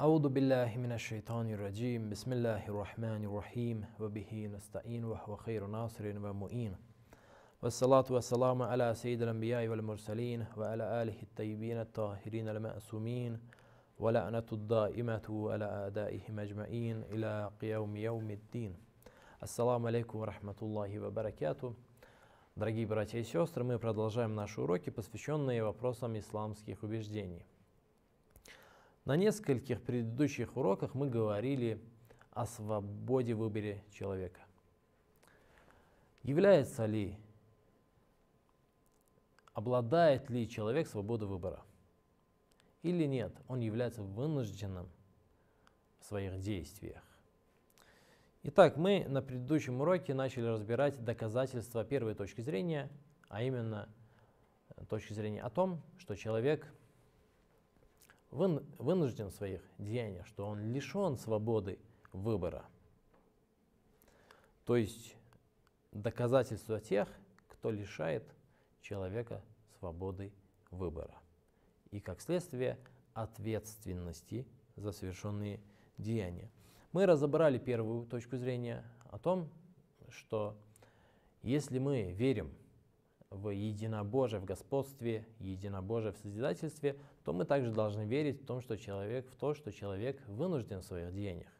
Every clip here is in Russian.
أعوذ بالله من الشيطان الرجيم بسم الله الرحمن الرحيم وبه نستعين وهو خير ناصر ومؤين والصلاة والسلام على سيد الأنبياء والمرسلين وعلى آله الطيبين الطاهرين المأسومين ولعنة الدائمة على أعدائهم أجمعين إلى قيام يوم الدين السلام عليكم ورحمة الله وبركاته Дорогие братья и сестры, мы продолжаем наши уроки, посвященные вопросам исламских убеждений – На нескольких предыдущих уроках мы говорили о свободе выбора человека. Является ли, обладает ли человек свободой выбора? Или нет, он является вынужденным в своих действиях. Итак, мы на предыдущем уроке начали разбирать доказательства первой точки зрения, а именно э, точки зрения о том, что человек – вынужден в своих деяниях, что он лишен свободы выбора. То есть доказательство тех, кто лишает человека свободы выбора. И как следствие ответственности за совершенные деяния. Мы разобрали первую точку зрения о том, что если мы верим в единобожие в господстве, единобожие в созидательстве, то мы также должны верить в том, что человек, в то, что человек вынужден в своих деяниях.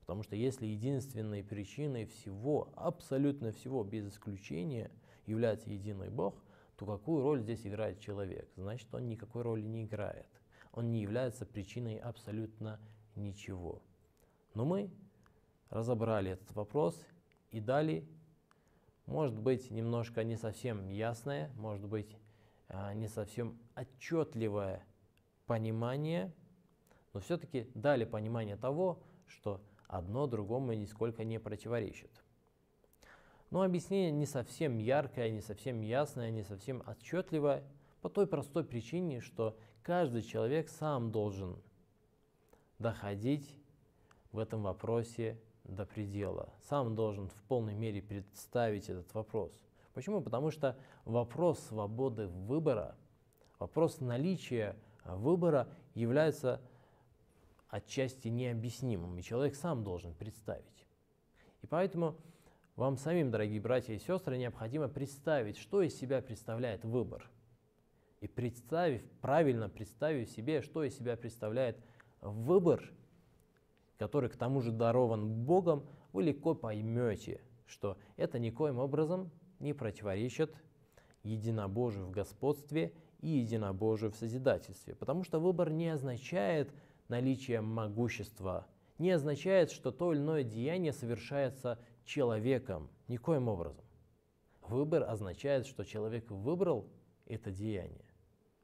Потому что если единственной причиной всего, абсолютно всего, без исключения, является единый Бог, то какую роль здесь играет человек? Значит, он никакой роли не играет. Он не является причиной абсолютно ничего. Но мы разобрали этот вопрос и дали, может быть, немножко не совсем ясное, может быть, а, не совсем отчетливое понимание, но все-таки дали понимание того, что одно другому нисколько не противоречит. Но объяснение не совсем яркое, не совсем ясное, не совсем отчетливое, по той простой причине, что каждый человек сам должен доходить в этом вопросе до предела. Сам должен в полной мере представить этот вопрос. Почему? Потому что вопрос свободы выбора, вопрос наличия выбора является отчасти необъяснимым, и человек сам должен представить. И поэтому вам самим, дорогие братья и сестры, необходимо представить, что из себя представляет выбор. И представив, правильно представив себе, что из себя представляет выбор, который к тому же дарован Богом, вы легко поймете, что это никоим образом не противоречит единобожию в господстве и единобожию в созидательстве, потому что выбор не означает наличие могущества, не означает, что то или иное деяние совершается человеком, никоим образом. Выбор означает, что человек выбрал это деяние,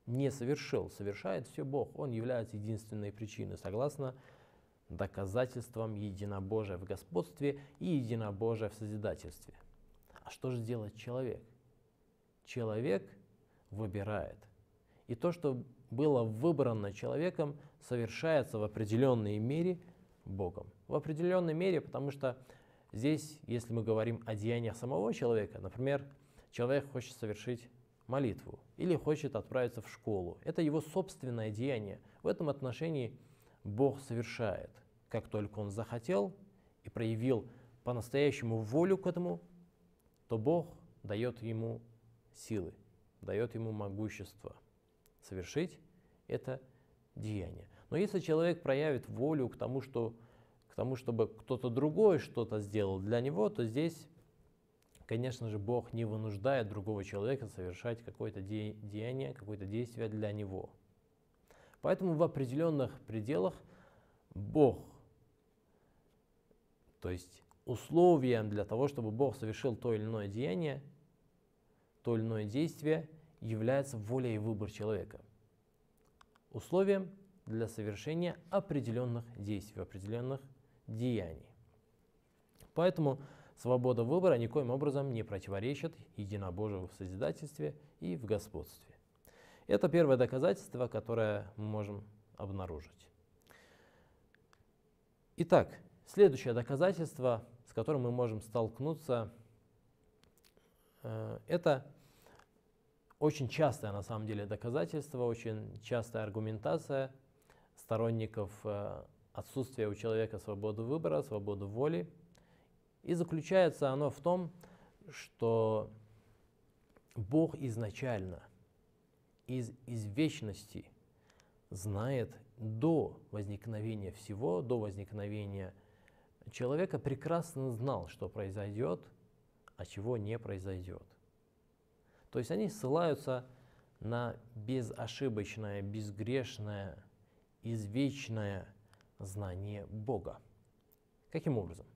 не совершил, совершает все Бог, он является единственной причиной, согласно доказательствам единобожия в господстве и единобожия в созидательстве. А что же делать человек? Человек выбирает и то, что было выбрано человеком, совершается в определенной мере Богом. В определенной мере, потому что здесь, если мы говорим о деяниях самого человека, например, человек хочет совершить молитву или хочет отправиться в школу. Это его собственное деяние. В этом отношении Бог совершает, как только он захотел и проявил по-настоящему волю к этому, то Бог дает ему силы, дает ему могущество – совершить это деяние. Но если человек проявит волю к тому, что, к тому чтобы кто-то другой что-то сделал для него, то здесь, конечно же, Бог не вынуждает другого человека совершать какое-то де деяние, какое-то действие для него. Поэтому в определенных пределах Бог, то есть условием для того, чтобы Бог совершил то или иное деяние, то или иное действие, является воля и выбор человека условием для совершения определенных действий, определенных деяний. Поэтому свобода выбора никоим образом не противоречит единобожию в созидательстве и в господстве. Это первое доказательство, которое мы можем обнаружить. Итак, следующее доказательство, с которым мы можем столкнуться, э, это очень частое, на самом деле, доказательство, очень частая аргументация сторонников э, отсутствия у человека свободы выбора, свободы воли. И заключается оно в том, что Бог изначально, из, из вечности знает до возникновения всего, до возникновения человека, прекрасно знал, что произойдет, а чего не произойдет. То есть они ссылаются на безошибочное, безгрешное, извечное знание Бога. Каким образом?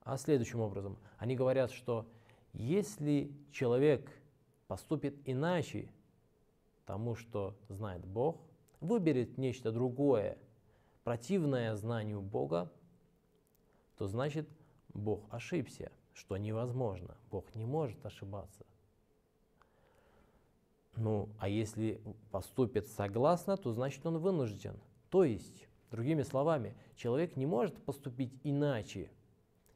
А следующим образом. Они говорят, что если человек поступит иначе тому, что знает Бог, выберет нечто другое, противное знанию Бога, то значит Бог ошибся, что невозможно. Бог не может ошибаться. Ну, а если поступит согласно, то значит он вынужден. То есть, другими словами, человек не может поступить иначе.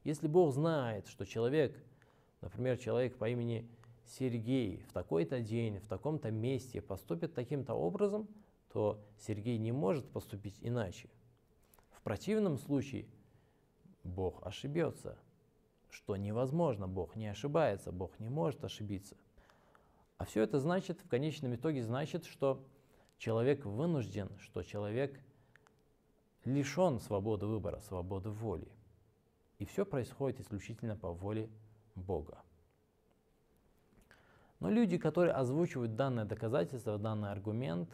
Если Бог знает, что человек, например, человек по имени Сергей в такой-то день, в таком-то месте поступит таким-то образом, то Сергей не может поступить иначе. В противном случае Бог ошибется, что невозможно, Бог не ошибается, Бог не может ошибиться. А все это значит, в конечном итоге значит, что человек вынужден, что человек лишен свободы выбора, свободы воли. И все происходит исключительно по воле Бога. Но люди, которые озвучивают данное доказательство, данный аргумент,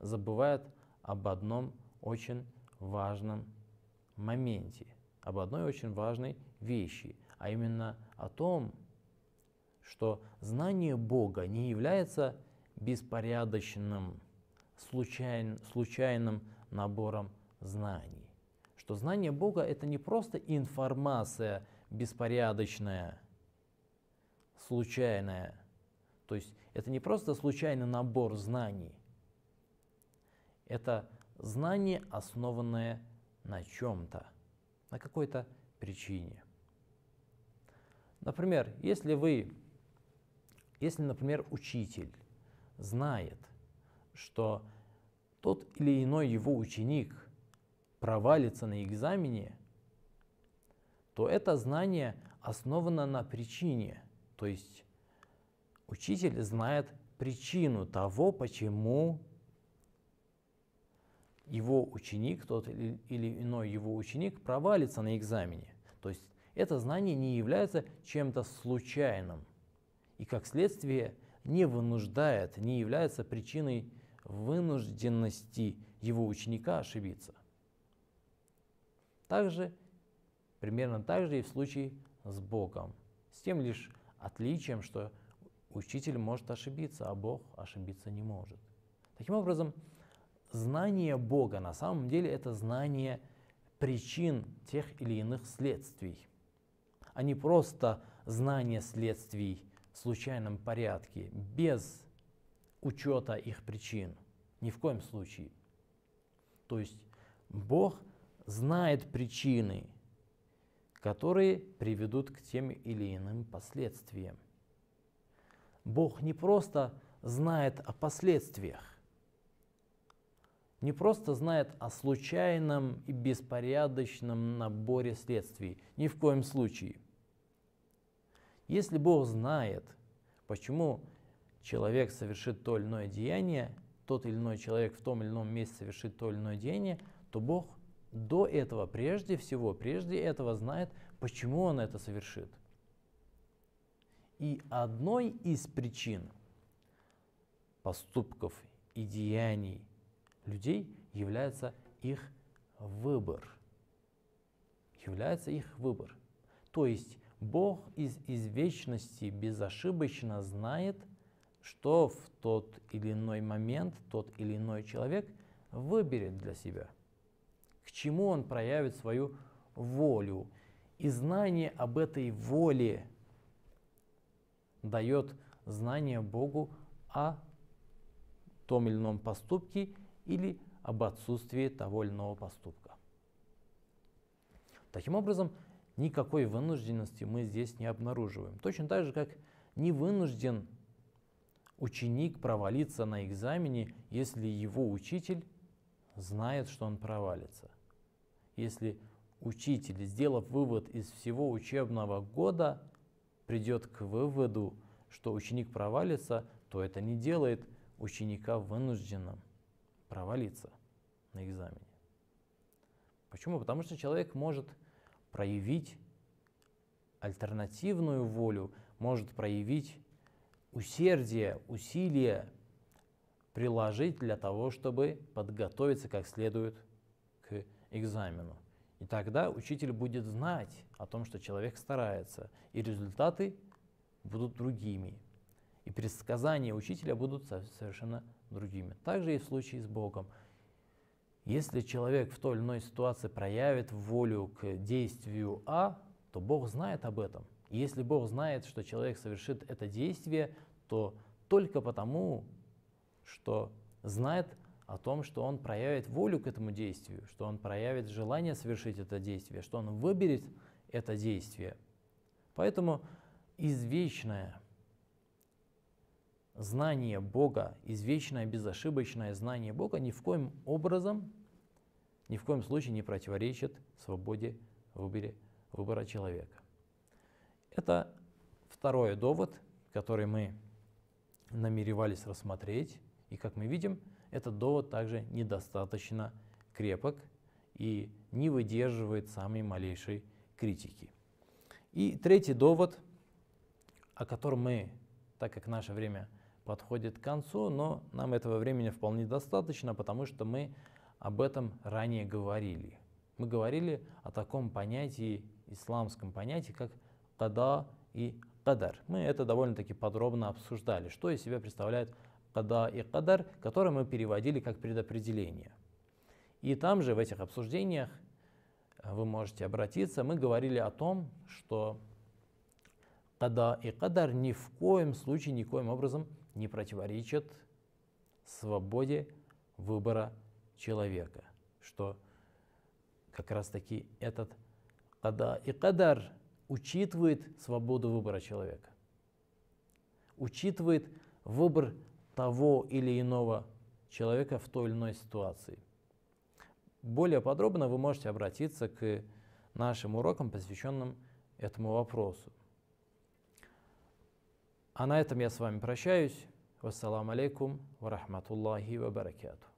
забывают об одном очень важном моменте, об одной очень важной вещи, а именно о том, что знание Бога не является беспорядочным, случайным, случайным набором знаний. Что знание Бога это не просто информация беспорядочная, случайная. То есть это не просто случайный набор знаний. Это знание, основанное на чем-то, на какой-то причине. Например, если вы если, например, учитель знает, что тот или иной его ученик провалится на экзамене, то это знание основано на причине. То есть учитель знает причину того, почему его ученик, тот или иной его ученик провалится на экзамене. То есть это знание не является чем-то случайным и, как следствие, не вынуждает, не является причиной вынужденности его ученика ошибиться. Также, примерно так же и в случае с Богом, с тем лишь отличием, что учитель может ошибиться, а Бог ошибиться не может. Таким образом, знание Бога на самом деле это знание причин тех или иных следствий, а не просто знание следствий случайном порядке, без учета их причин. Ни в коем случае. То есть Бог знает причины, которые приведут к тем или иным последствиям. Бог не просто знает о последствиях, не просто знает о случайном и беспорядочном наборе следствий, ни в коем случае. Если Бог знает, почему человек совершит то или иное деяние, тот или иной человек в том или ином месте совершит то или иное деяние, то Бог до этого, прежде всего, прежде этого знает, почему он это совершит. И одной из причин поступков и деяний людей является их выбор. Является их выбор. То есть Бог из извечности безошибочно знает, что в тот или иной момент тот или иной человек выберет для себя, к чему он проявит свою волю. И знание об этой воле дает знание Богу о том или ином поступке или об отсутствии того или иного поступка. Таким образом, никакой вынужденности мы здесь не обнаруживаем. Точно так же, как не вынужден ученик провалиться на экзамене, если его учитель знает, что он провалится. Если учитель, сделав вывод из всего учебного года, придет к выводу, что ученик провалится, то это не делает ученика вынужденным провалиться на экзамене. Почему? Потому что человек может проявить альтернативную волю, может проявить усердие, усилие, приложить для того, чтобы подготовиться как следует к экзамену. И тогда учитель будет знать о том, что человек старается, и результаты будут другими, и предсказания учителя будут совершенно другими. Также и в случае с Богом – если человек в той или иной ситуации проявит волю к действию А, то Бог знает об этом. И если Бог знает, что человек совершит это действие, то только потому, что знает о том, что он проявит волю к этому действию, что он проявит желание совершить это действие, что он выберет это действие. Поэтому извечное – знание Бога, извечное, безошибочное знание Бога ни в коем образом, ни в коем случае не противоречит свободе выборе, выбора человека. Это второй довод, который мы намеревались рассмотреть. И как мы видим, этот довод также недостаточно крепок и не выдерживает самой малейшей критики. И третий довод, о котором мы, так как наше время – подходит к концу, но нам этого времени вполне достаточно, потому что мы об этом ранее говорили. Мы говорили о таком понятии, исламском понятии, как када и кадар. Мы это довольно-таки подробно обсуждали, что из себя представляет када и кадар, которые мы переводили как предопределение. И там же в этих обсуждениях э, вы можете обратиться, мы говорили о том, что када и кадар ни в коем случае, никоим образом не противоречат свободе выбора человека, что как раз-таки этот Када и Кадар учитывает свободу выбора человека, учитывает выбор того или иного человека в той или иной ситуации. Более подробно вы можете обратиться к нашим урокам, посвященным этому вопросу. А на этом я с вами прощаюсь. Вассаламу алейкум ва рахматуллахи ва баракату.